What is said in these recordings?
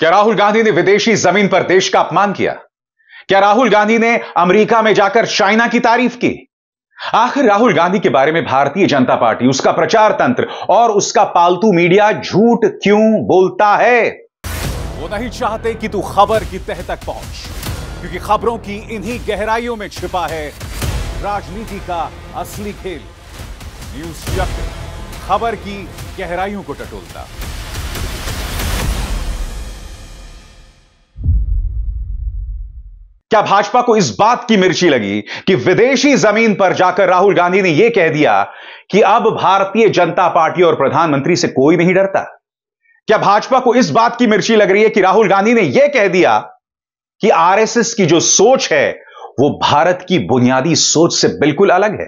क्या राहुल गांधी ने विदेशी जमीन पर देश का अपमान किया क्या राहुल गांधी ने अमेरिका में जाकर चाइना की तारीफ की आखिर राहुल गांधी के बारे में भारतीय जनता पार्टी उसका प्रचार तंत्र और उसका पालतू मीडिया झूठ क्यों बोलता है वो नहीं चाहते कि तू खबर की तह तक पहुंच क्योंकि खबरों की इन्हीं गहराइयों में छिपा है राजनीति का असली खेल न्यूज चक्र खबर की गहराइयों को टटोलता क्या भाजपा को इस बात की मिर्ची लगी कि विदेशी जमीन पर जाकर राहुल गांधी ने यह कह दिया कि अब भारतीय जनता पार्टी और प्रधानमंत्री से कोई नहीं डरता क्या भाजपा को इस बात की मिर्ची लग रही है कि राहुल गांधी ने यह कह दिया कि आरएसएस की जो सोच है वो भारत की बुनियादी सोच से बिल्कुल अलग है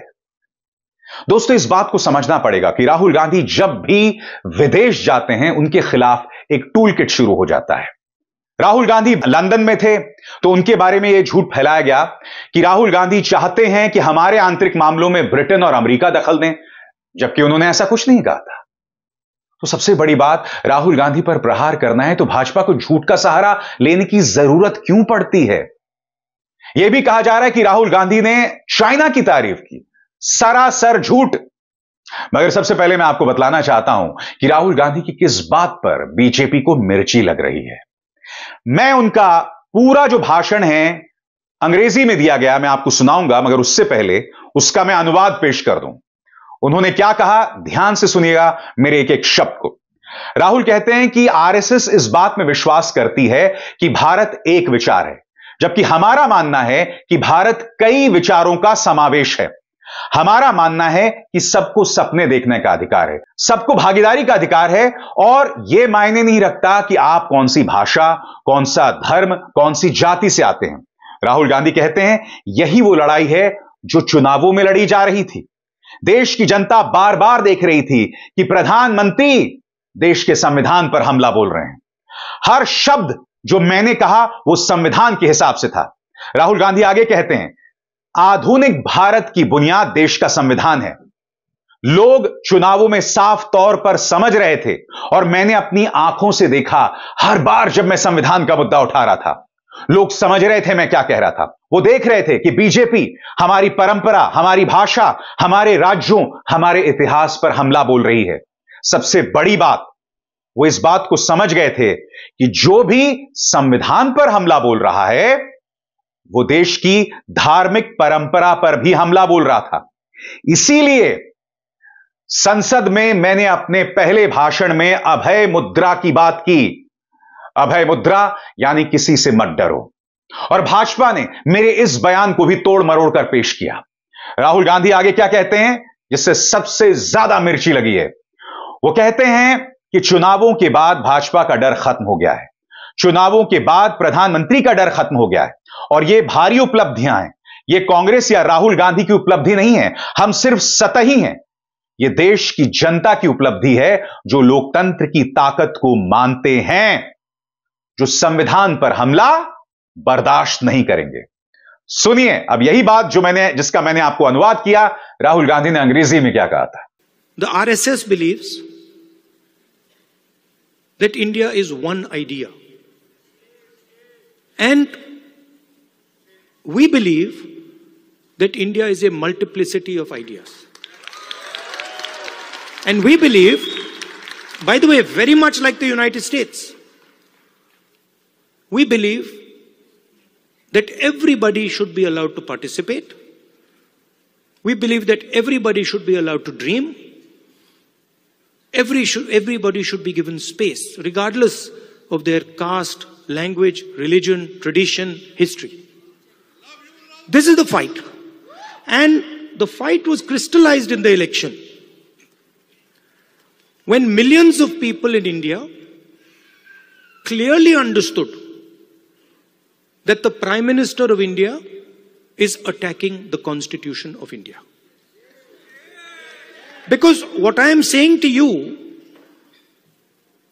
दोस्तों इस बात को समझना पड़ेगा कि राहुल गांधी जब भी विदेश जाते हैं उनके खिलाफ एक टूल किट शुरू हो जाता है राहुल गांधी लंदन में थे तो उनके बारे में यह झूठ फैलाया गया कि राहुल गांधी चाहते हैं कि हमारे आंतरिक मामलों में ब्रिटेन और अमेरिका दखल दें जबकि उन्होंने ऐसा कुछ नहीं कहा था तो सबसे बड़ी बात राहुल गांधी पर प्रहार करना है तो भाजपा को झूठ का सहारा लेने की जरूरत क्यों पड़ती है यह भी कहा जा रहा है कि राहुल गांधी ने चाइना की तारीफ की सरासर झूठ मगर सबसे पहले मैं आपको बतलाना चाहता हूं कि राहुल गांधी की किस बात पर बीजेपी को मिर्ची लग रही है मैं उनका पूरा जो भाषण है अंग्रेजी में दिया गया मैं आपको सुनाऊंगा मगर उससे पहले उसका मैं अनुवाद पेश कर दूं उन्होंने क्या कहा ध्यान से सुनिएगा मेरे एक एक शब्द को राहुल कहते हैं कि आरएसएस इस बात में विश्वास करती है कि भारत एक विचार है जबकि हमारा मानना है कि भारत कई विचारों का समावेश है हमारा मानना है कि सबको सपने देखने का अधिकार है सबको भागीदारी का अधिकार है और यह मायने नहीं रखता कि आप कौन सी भाषा कौन सा धर्म कौन सी जाति से आते हैं राहुल गांधी कहते हैं यही वो लड़ाई है जो चुनावों में लड़ी जा रही थी देश की जनता बार बार देख रही थी कि प्रधानमंत्री देश के संविधान पर हमला बोल रहे हैं हर शब्द जो मैंने कहा वो संविधान के हिसाब से था राहुल गांधी आगे कहते हैं आधुनिक भारत की बुनियाद देश का संविधान है लोग चुनावों में साफ तौर पर समझ रहे थे और मैंने अपनी आंखों से देखा हर बार जब मैं संविधान का मुद्दा उठा रहा था लोग समझ रहे थे मैं क्या कह रहा था वो देख रहे थे कि बीजेपी हमारी परंपरा हमारी भाषा हमारे राज्यों हमारे इतिहास पर हमला बोल रही है सबसे बड़ी बात वो इस बात को समझ गए थे कि जो भी संविधान पर हमला बोल रहा है वो देश की धार्मिक परंपरा पर भी हमला बोल रहा था इसीलिए संसद में मैंने अपने पहले भाषण में अभय मुद्रा की बात की अभय मुद्रा यानी किसी से मत डरो और भाजपा ने मेरे इस बयान को भी तोड़ मरोड़ कर पेश किया राहुल गांधी आगे क्या कहते हैं जिससे सबसे ज्यादा मिर्ची लगी है वो कहते हैं कि चुनावों के बाद भाजपा का डर खत्म हो गया है चुनावों के बाद प्रधानमंत्री का डर खत्म हो गया है और ये भारी उपलब्धियां हैं ये कांग्रेस या राहुल गांधी की उपलब्धि नहीं है हम सिर्फ सतही हैं ये देश की जनता की उपलब्धि है जो लोकतंत्र की ताकत को मानते हैं जो संविधान पर हमला बर्दाश्त नहीं करेंगे सुनिए अब यही बात जो मैंने जिसका मैंने आपको अनुवाद किया राहुल गांधी ने अंग्रेजी में क्या कहा था the R S S believe that India is one idea And we believe that India is a multiplicity of ideas. And we believe, by the way, very much like the United States, we believe that everybody should be allowed to participate. We believe that everybody should be allowed to dream. Every should, everybody should be given space, regardless of their caste, language, religion, tradition, history. This is the fight. And the fight was crystallized in the election. When millions of people in India clearly understood that the Prime Minister of India is attacking the Constitution of India. Because what I am saying to you,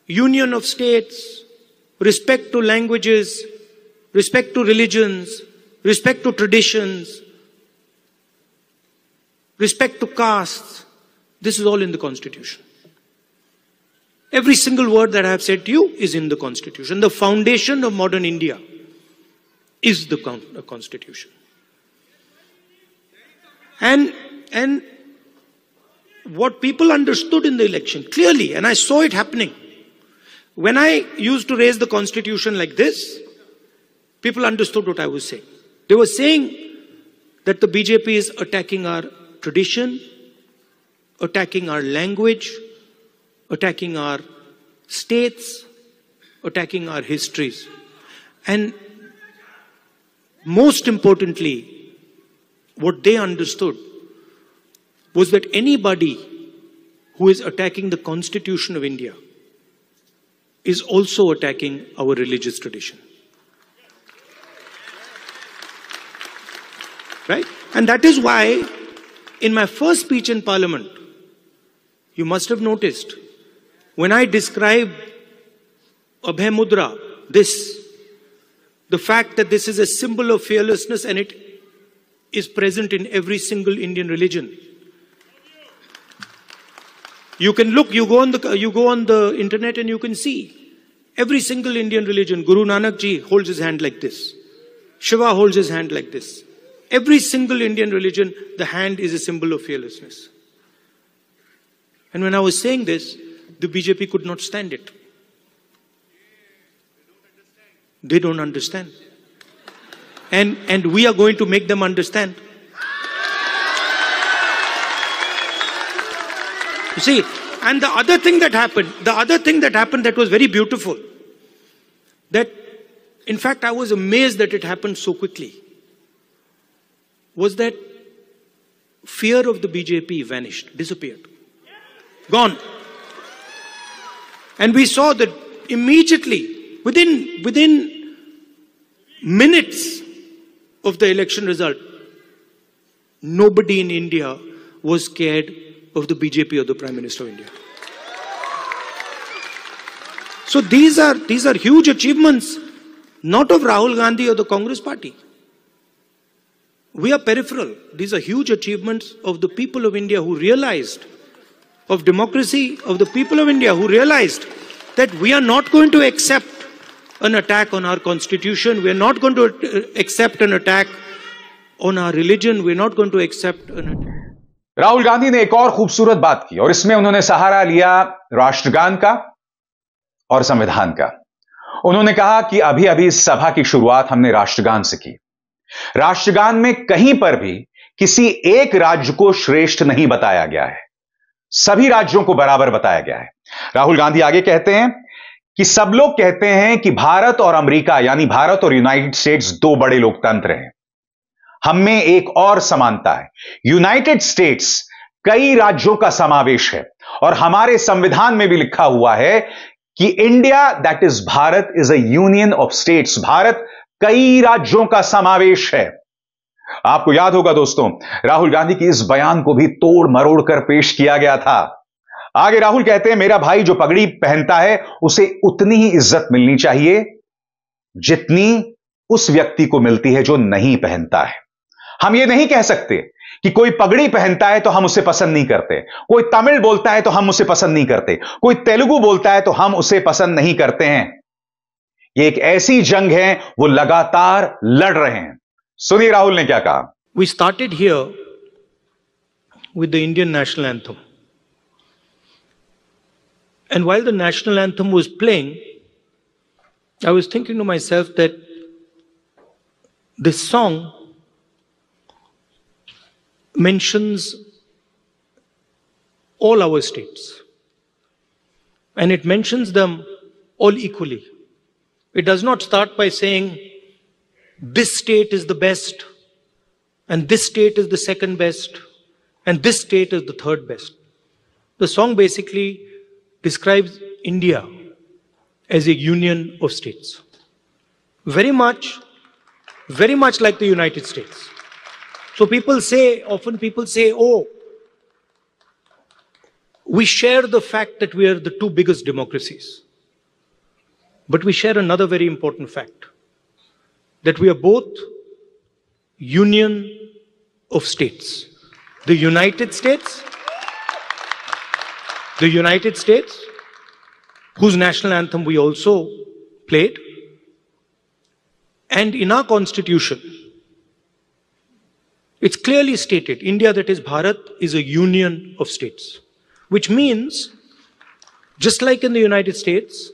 union of states, respect to languages, respect to religions, respect to traditions, respect to castes. This is all in the Constitution. Every single word that I have said to you is in the Constitution. The foundation of modern India is the Constitution. And, and what people understood in the election clearly, and I saw it happening. When I used to raise the constitution like this, people understood what I was saying. They were saying that the BJP is attacking our tradition, attacking our language, attacking our states, attacking our histories. And most importantly, what they understood was that anybody who is attacking the Constitution of India is also attacking our religious tradition. Right? And that is why, in my first speech in Parliament, you must have noticed when I describe Abhay Mudra, this, the fact that this is a symbol of fearlessness and it is present in every single Indian religion, you can look, you go on the, you go on the internet and you can see every single Indian religion. Guru Nanak Ji holds his hand like this. Shiva holds his hand like this. Every single Indian religion, the hand is a symbol of fearlessness. And when I was saying this, the BJP could not stand it. They don't understand. And, and we are going to make them understand. You see, and the other thing that happened, the other thing that happened that was very beautiful, that in fact I was amazed that it happened so quickly, was that fear of the BJP vanished, disappeared, gone. And we saw that immediately, within, within minutes of the election result, nobody in India was scared of the BJP or the Prime Minister of India. So these are, these are huge achievements, not of Rahul Gandhi or the Congress party. We are peripheral. These are huge achievements of the people of India who realized, of democracy, of the people of India who realized that we are not going to accept an attack on our constitution. We are not going to accept an attack on our religion. We are not going to accept an attack. Rahul Gandhi ने एक और खूबसूरत बात की और इसमें उन्होंने सहारा लिया राष्ट्रगान का और संविधान का उन्होंने कहा कि अभी अभी इस सभा की शुरुआत हमने राष्ट्रगान से की राष्ट्रगान में कहीं पर भी किसी एक राज्य को श्रेष्ठ नहीं बताया गया है सभी राज्यों को बराबर बताया गया है राहुल गांधी आगे कहते हैं कि सब लोग कहते हैं कि भारत और अमेरिका यानी भारत और यूनाइटेड स्टेट्स दो बड़े लोकतंत्र हैं हम में एक और समानता है यूनाइटेड स्टेट्स कई राज्यों का समावेश है और हमारे संविधान में भी लिखा हुआ है कि India that is Bharat is a union of states Bharat कई राज्यों का समावेश है आपको याद होगा दोस्तों राहुल गांधी की इस बयान को भी तोड़ मरोड़ कर पेश किया गया था आगे राहुल कहते हैं मेरा भाई जो पगड़ी पहनता है उसे उतनी ही इज्जत मिलनी चाहिए जितनी उस व्यक्ति को मिलती है जो नहीं पहनता है हम ये नहीं कह सकते कि कोई पगड़ी पहनता है तो हम उसे पसंद नहीं करते कोई तमिल बोलता है तो हम उसे पसंद नहीं करते कोई तेलुगु बोलता है तो हम उसे पसंद नहीं करते हैं ये एक ऐसी जंग है वो लगातार लड़ रहे हैं सुनिए राहुल ने क्या कहा we started here with the Indian national anthem and while the national anthem was playing I was thinking to myself that this song mentions all our states and it mentions them all equally. It does not start by saying this state is the best and this state is the second best and this state is the third best. The song basically describes India as a union of states. Very much, very much like the United States. So people say, often people say, oh, we share the fact that we are the two biggest democracies. But we share another very important fact that we are both union of states. The United States, the United States, whose national anthem we also played, and in our constitution, it's clearly stated India, that is Bharat, is a union of states, which means, just like in the United States,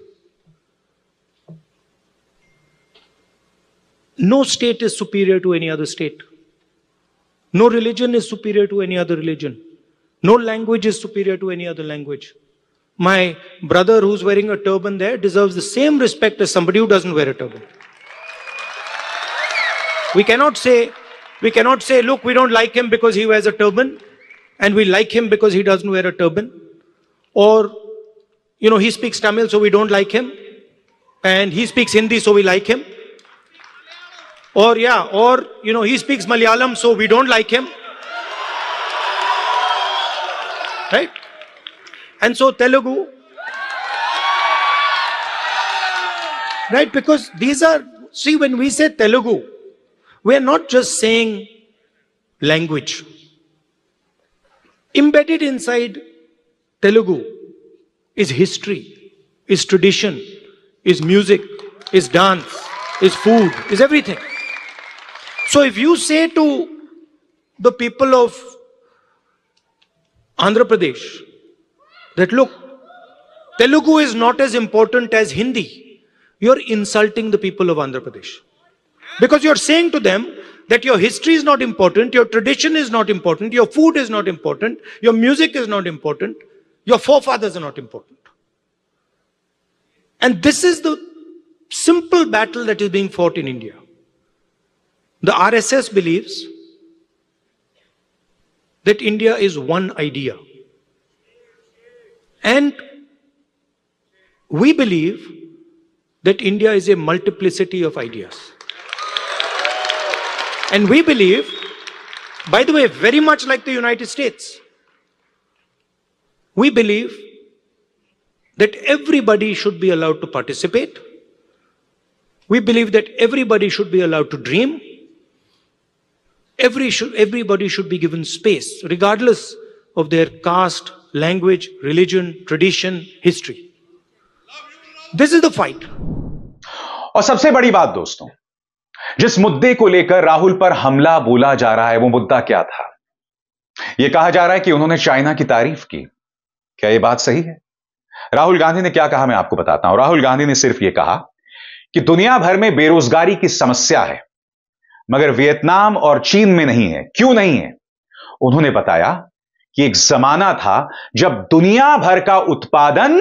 no state is superior to any other state. No religion is superior to any other religion. No language is superior to any other language. My brother who's wearing a turban there deserves the same respect as somebody who doesn't wear a turban. We cannot say we cannot say, look, we don't like him because he wears a turban and we like him because he doesn't wear a turban. Or, you know, he speaks Tamil, so we don't like him. And he speaks Hindi, so we like him. Or, yeah, or, you know, he speaks Malayalam, so we don't like him. Right? And so Telugu. Right? Because these are, see, when we say Telugu, we are not just saying language. Embedded inside Telugu is history, is tradition, is music, is dance, is food, is everything. So if you say to the people of Andhra Pradesh that look, Telugu is not as important as Hindi, you're insulting the people of Andhra Pradesh. Because you're saying to them that your history is not important, your tradition is not important, your food is not important, your music is not important, your forefathers are not important. And this is the simple battle that is being fought in India. The RSS believes that India is one idea. And we believe that India is a multiplicity of ideas. And we believe, by the way, very much like the United States, we believe that everybody should be allowed to participate. We believe that everybody should be allowed to dream. Every everybody should be given space, regardless of their caste, language, religion, tradition, history. This is the fight. और सबसे बड़ी बात दोस्तों जिस मुद्दे को लेकर राहुल पर हमला बोला जा रहा है वो मुद्दा क्या था यह कहा जा रहा है कि उन्होंने चाइना की तारीफ की क्या यह बात सही है राहुल गांधी ने क्या कहा मैं आपको बताता हूं राहुल गांधी ने सिर्फ यह कहा कि दुनिया भर में बेरोजगारी की समस्या है मगर वियतनाम और चीन में नहीं है क्यों नहीं है उन्होंने बताया कि एक जमाना था जब दुनिया भर का उत्पादन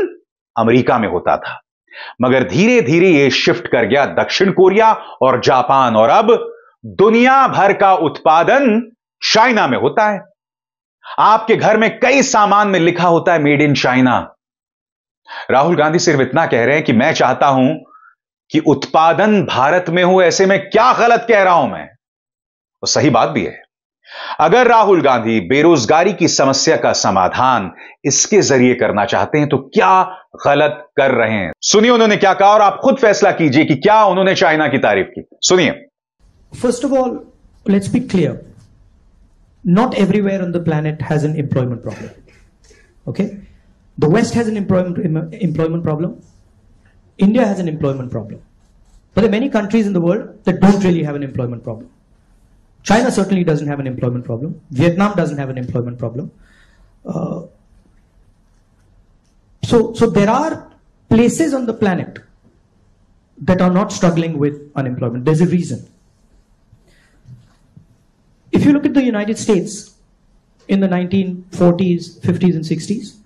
अमेरिका में होता था मगर धीरे धीरे यह शिफ्ट कर गया दक्षिण कोरिया और जापान और अब दुनिया भर का उत्पादन चाइना में होता है आपके घर में कई सामान में लिखा होता है made in China Rahul Gandhi सिर्फ इतना कह रहे हैं कि मैं चाहता हूं कि उत्पादन भारत में हो ऐसे में क्या गलत कह रहा हूं मैं और सही बात भी है अगर राहुल गांधी बेरोजगारी की समस्या का समाधान इसके जरिए करना चाहते हैं तो क्या गलत कर रहे हैं सुनिए उन्होंने क्या कहा और आप खुद फैसला कीजिए कि क्या उन्होंने चाइना की तारीफ की सुनिए first of all let's be clear not everywhere on the planet has an employment problem okay the West has an employment employment problem India has an employment problem But there are many countries in the world that don't really have China certainly doesn't have an employment problem. Vietnam doesn't have an employment problem. Uh, so, so there are places on the planet that are not struggling with unemployment. There's a reason. If you look at the United States in the 1940s, 50s, and 60s,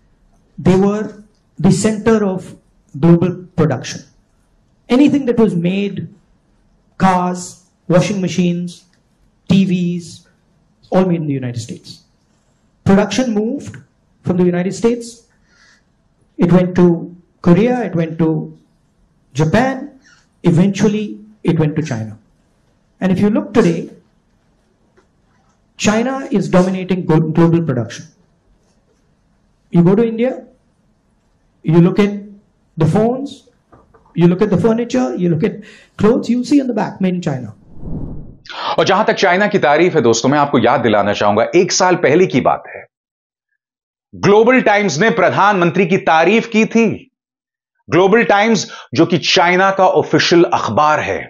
they were the center of global production. Anything that was made, cars, washing machines, TVs, all made in the United States. Production moved from the United States. It went to Korea, it went to Japan, eventually it went to China. And if you look today, China is dominating global production. You go to India, you look at the phones, you look at the furniture, you look at clothes, you see in the back, made in China. और जहां तक China की तारीफ है दोस्तों मैं आपको याद दिलाना चाहूंगा एक साल पहले की बात है ग्लोबल टाइम्स ने प्रधानमंत्री की तारीफ की थी ग्लोबल टाइम्स जो कि चाइना का ऑफिशियल अखबार है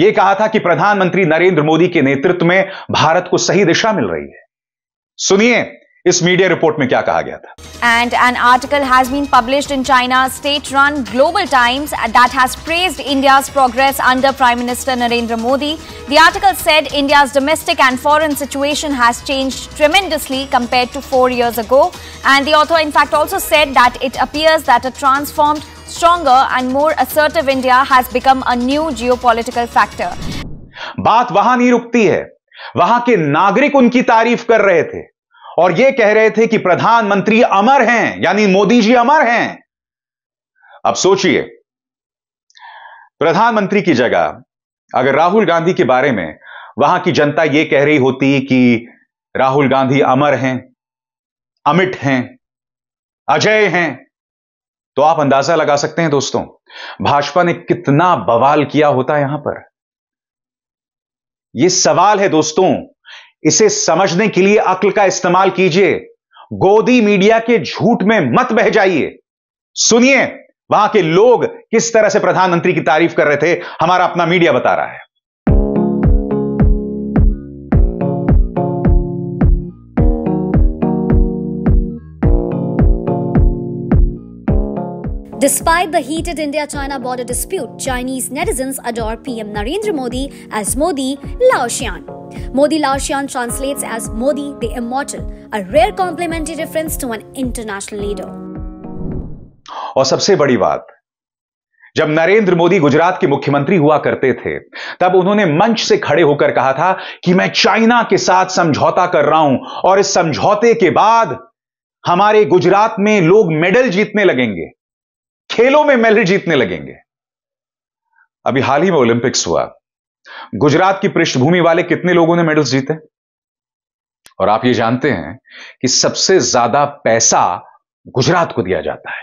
यह कहा था कि प्रधानमंत्री नरेंद्र मोदी के नेतृत्व में भारत को सही दिशा मिल रही है सुनिए इस मीडिया रिपोर्ट में क्या कहा गया था and an article has been published in China state run Global Times that has praised India progress under Prime Minister Narendra Modi the article said India domestic and foreign situation has change tremendously compare to four years ago and there in fact also said that it appears that a transformed stronger and more assertive India has become a new geo factor बात वहां नहीं रुकती है वहां के नागरिक उनकी तारीफ कर रहे थे और ये कह रहे थे कि प्रधानमंत्री अमर हैं यानी मोदी जी अमर हैं अब सोचिए प्रधानमंत्री की जगह अगर राहुल गांधी के बारे में वहां की जनता यह कह रही होती कि राहुल गांधी अमर हैं अमिट हैं अजय हैं तो आप अंदाजा लगा सकते हैं दोस्तों भाजपा ने कितना बवाल किया होता यहां पर यह सवाल है दोस्तों इसे समझने के लिए अक्ल का इस्तेमाल कीजिए गोदी मीडिया के झूठ में मत बह जाइए सुनिए वहां के लोग किस तरह से प्रधानमंत्री की तारीफ कर रहे थे हमारा अपना मीडिया बता रहा है Despite the heated India China border dispute, Chinese netizens adore PM Narendra Modi as Modi Laotian. Modi Laoshan translates as Modi the Immortal, a rare complimentary reference to an international leader. और सबसे बड़ी बात जब नरेंद्र मोदी गुजरात के मुख्यमंत्री हुआ करते थे तब उन्होंने मंच से खड़े होकर कहा था कि मैं चाइना के साथ समझौता कर रहा हूं और इस समझौते के बाद हमारे गुजरात में लोग मेडल जीतने लगेंगे खेलों में मेडल जीतने लगेंगे अभी हाल ही में ओलंपिक्स हुआ गुजरात की पृष्ठभूमि वाले कितने लोगों ने मेडल्स जीते और आप ये जानते हैं कि सबसे ज्यादा पैसा गुजरात को दिया जाता है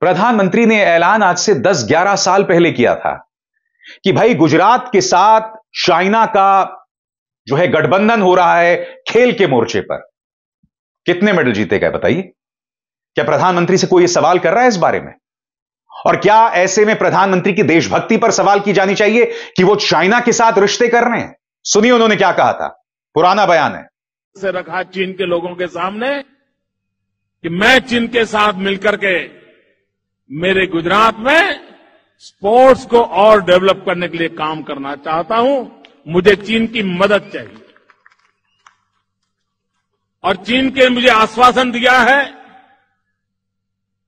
प्रधानमंत्री ने ऐलान आज से 10-11 साल पहले किया था कि भाई गुजरात के साथ चाइना का जो है गठबंधन हो रहा है खेल के मोर्चे पर कितने मेडल जीते गए बताइए क्या प्रधानमंत्री से कोई सवाल कर रहा है इस बारे में और क्या ऐसे में प्रधानमंत्री की देशभक्ति पर सवाल की जानी चाहिए कि वो चाइना के साथ रिश्ते कर रहे हैं सुनिए उन्होंने क्या कहा था पुराना बयान है से रखा चीन के लोगों के सामने कि मैं चीन के साथ मिलकर के मेरे गुजरात में स्पोर्ट्स को और डेवलप करने के लिए काम करना चाहता हूं मुझे चीन की मदद चाहिए और चीन के मुझे आश्वासन दिया है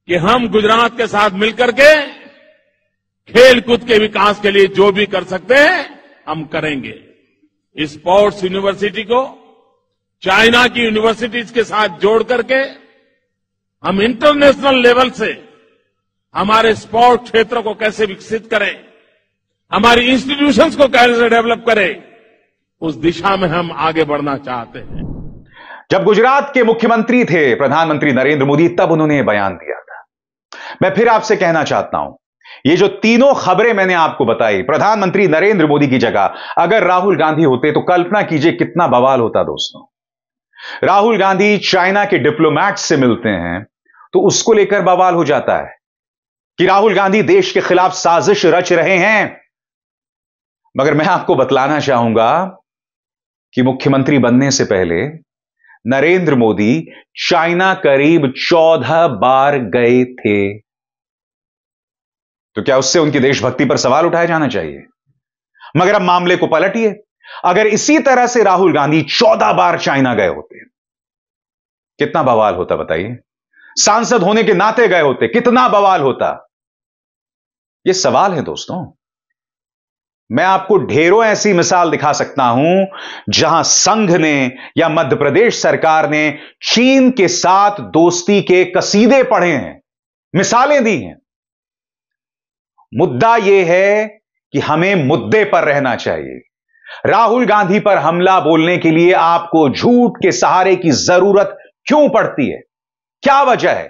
कि हम गुजरात के साथ मिलकर के खेलकूद के विकास के लिए जो भी कर सकते हैं हम करेंगे स्पोर्ट्स यूनिवर्सिटी को चाइना की यूनिवर्सिटीज के साथ जोड़ करके हम इंटरनेशनल लेवल से हमारे स्पोर्ट क्षेत्र को कैसे विकसित करें हमारे इंस्टीट्यूशंस को कैसे डेवलप करें उस दिशा में हम आगे बढ़ना चाहते हैं जब गुजरात के मुख्यमंत्री थे प्रधानमंत्री नरेंद्र मोदी तब उन्होंने बयान दिया मैं फिर आपसे कहना चाहता हूं ये जो तीनों खबरें मैंने आपको बताई प्रधानमंत्री नरेंद्र मोदी की जगह अगर राहुल गांधी होते तो कल्पना कीजिए कितना बवाल होता दोस्तों राहुल गांधी चाइना के डिप्लोमैट से मिलते हैं तो उसको लेकर बवाल हो जाता है कि राहुल गांधी देश के खिलाफ साजिश रच रहे हैं मगर मैं आपको बतलाना चाहूंगा कि मुख्यमंत्री बनने से पहले नरेंद्र मोदी चाइना करीब चौदह बार गए थे तो क्या उससे उनकी देशभक्ति पर सवाल उठाया जाना चाहिए मगर अब मामले को पलटिए अगर इसी तरह से राहुल गांधी चौदह बार चाइना गए होते कितना बवाल होता बताइए सांसद होने के नाते गए होते कितना बवाल होता यह सवाल है दोस्तों मैं आपको ढेरों ऐसी मिसाल दिखा सकता हूं जहां संघ ने या मध्य प्रदेश सरकार ने चीन के साथ दोस्ती के कसीदे पढ़े हैं मिसालें दी हैं मुद्दा यह है कि हमें मुद्दे पर रहना चाहिए राहुल गांधी पर हमला बोलने के लिए आपको झूठ के सहारे की जरूरत क्यों पड़ती है क्या वजह है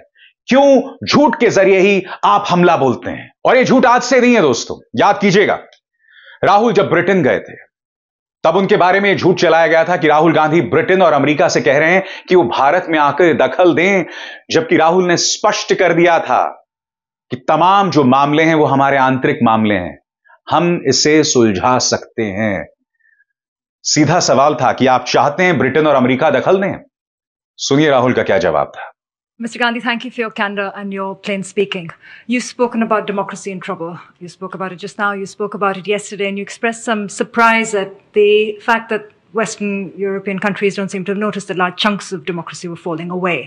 क्यों झूठ के जरिए ही आप हमला बोलते हैं और ये झूठ आज से नहीं है दोस्तों याद कीजिएगा राहुल जब ब्रिटेन गए थे तब उनके बारे में झूठ चलाया गया था कि राहुल गांधी ब्रिटेन और अमेरिका से कह रहे हैं कि वो भारत में आकर दखल दें जबकि राहुल ने स्पष्ट कर दिया था कि तमाम जो मामले हैं वो हमारे आंतरिक मामले हैं हम इसे सुलझा सकते हैं सीधा सवाल था कि आप चाहते हैं ब्रिटेन और अमेरिका दखल दें सुनिए राहुल का क्या जवाब था Mr. Gandhi, thank you for your candor and your plain speaking. You've spoken about democracy in trouble. You spoke about it just now. You spoke about it yesterday, and you expressed some surprise at the fact that Western European countries don't seem to have noticed that large chunks of democracy were falling away.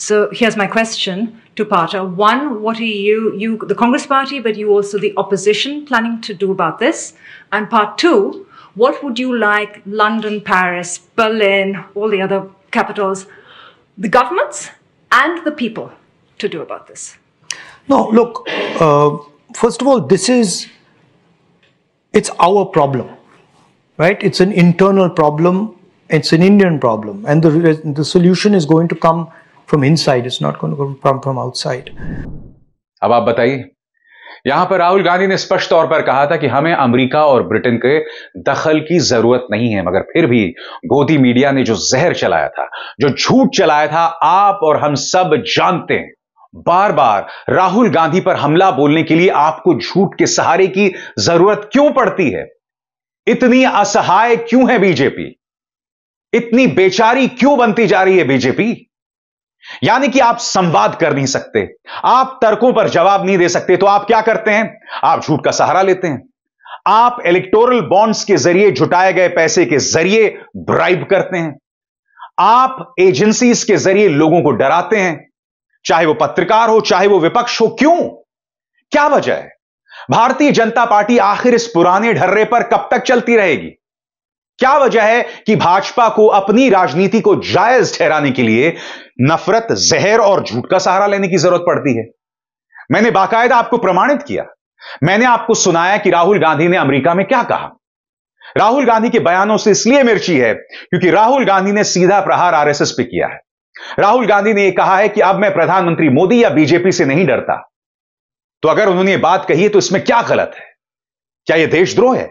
So here's my question to Pata. One, what are you, you, the Congress party, but you also the opposition planning to do about this? And part two, what would you like London, Paris, Berlin, all the other capitals, the governments and the people to do about this? No, look, uh, first of all, this is, it's our problem, right? It's an internal problem. It's an Indian problem. And the, the solution is going to come from inside. It's not going to come from outside अब आप बताइए यहां पर राहुल गांधी ने स्पष्ट तौर पर कहा था कि हमें अमेरिका और ब्रिटेन के दखल की जरूरत नहीं है मगर फिर भी गोदी मीडिया ने जो जहर चलाया था जो झूठ चलाया था आप और हम सब जानते हैं बार बार राहुल गांधी पर हमला बोलने के लिए आपको झूठ के सहारे की जरूरत क्यों पड़ती है इतनी असहाय क्यों है बीजेपी इतनी बेचारी क्यों बनती जा रही है बीजेपी यानी कि आप संवाद कर नहीं सकते आप तर्कों पर जवाब नहीं दे सकते तो आप क्या करते हैं आप झूठ का सहारा लेते हैं आप इलेक्टोरल बॉन्ड्स के जरिए जुटाए गए पैसे के जरिए ब्राइब करते हैं आप एजेंसीज के जरिए लोगों को डराते हैं चाहे वो पत्रकार हो चाहे वो विपक्ष हो क्यों क्या वजह है भारतीय जनता पार्टी आखिर इस पुराने ढर्रे पर कब तक चलती रहेगी क्या वजह है कि भाजपा को अपनी राजनीति को जायज ठहराने के लिए नफरत जहर और झूठ का सहारा लेने की जरूरत पड़ती है मैंने बाकायदा आपको प्रमाणित किया मैंने आपको सुनाया कि राहुल गांधी ने अमेरिका में क्या कहा राहुल गांधी के बयानों से इसलिए मिर्ची है क्योंकि राहुल गांधी ने सीधा प्रहार आरएसएस पे किया है राहुल गांधी ने यह कहा है कि अब मैं प्रधानमंत्री मोदी या बीजेपी से नहीं डरता तो अगर उन्होंने बात कही है तो इसमें क्या गलत है क्या यह देशद्रोह है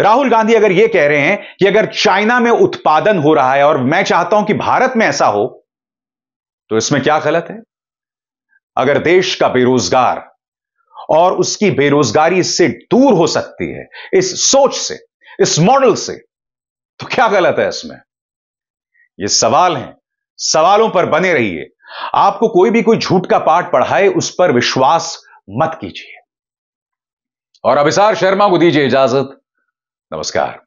राहुल गांधी अगर यह कह रहे हैं कि अगर चाइना में उत्पादन हो रहा है और मैं चाहता हूं कि भारत में ऐसा हो तो इसमें क्या गलत है अगर देश का बेरोजगार और उसकी बेरोजगारी इससे दूर हो सकती है इस सोच से इस मॉडल से तो क्या गलत है इसमें ये सवाल हैं सवालों पर बने रहिए आपको कोई भी कोई झूठ का पाठ पढ़ाए उस पर विश्वास मत कीजिए और अभिसार शर्मा को दीजिए इजाजत नमस्कार